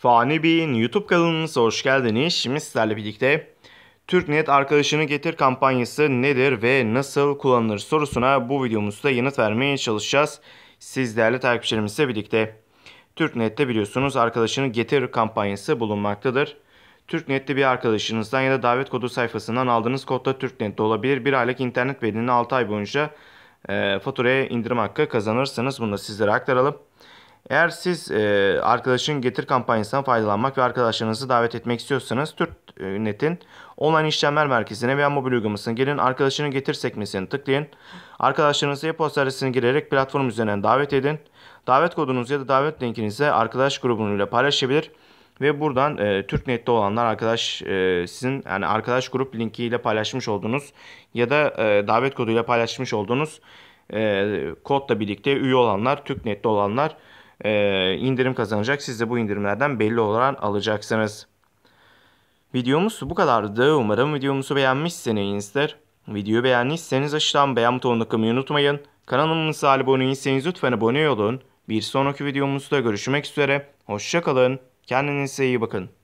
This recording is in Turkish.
Fani Bey'in YouTube kanalımıza hoş geldiniz. Şimdi sizlerle birlikte TürkNet arkadaşını getir kampanyası nedir ve nasıl kullanılır sorusuna bu videomuzda yanıt vermeye çalışacağız. Siz değerli takipçilerimizle birlikte. TürkNet'te biliyorsunuz arkadaşını getir kampanyası bulunmaktadır. TürkNet'te bir arkadaşınızdan ya da davet kodu sayfasından aldığınız kodla TürkNet'te olabilir. Bir aylık internet bedelini 6 ay boyunca e, faturaya indirim hakkı kazanırsınız. Bunu da sizlere aktaralım. Eğer siz e, arkadaşın getir kampanyasından faydalanmak ve arkadaşlarınızı davet etmek istiyorsanız TürkNet'in e, online işlemler merkezine veya mobil uygulamasına gelin. Arkadaşını getir sekmesini tıklayın. Arkadaşlarınızı e-posta adresine girerek platform üzerinden davet edin. Davet kodunuzu ya da davet linkinizi arkadaş grubunuyla paylaşabilir ve buradan e, TürkNet'te olanlar arkadaş e, sizin yani arkadaş grup linkiyle paylaşmış olduğunuz ya da e, davet koduyla paylaşmış olduğunuz e, kodla birlikte üye olanlar, TürkNet'te olanlar e, indirim kazanacak. Siz de bu indirimlerden belli olan alacaksınız. Videomuz bu kadardı. Umarım videomuzu beğenmişsinizdir. Videoyu beğendiyseniz aşağıdan beğen butonuna tıklamayı unutmayın. Kanalımıza abone değilseniz lütfen abone olun. Bir sonraki videomuzda görüşmek üzere. Hoşçakalın. Kendinize iyi bakın.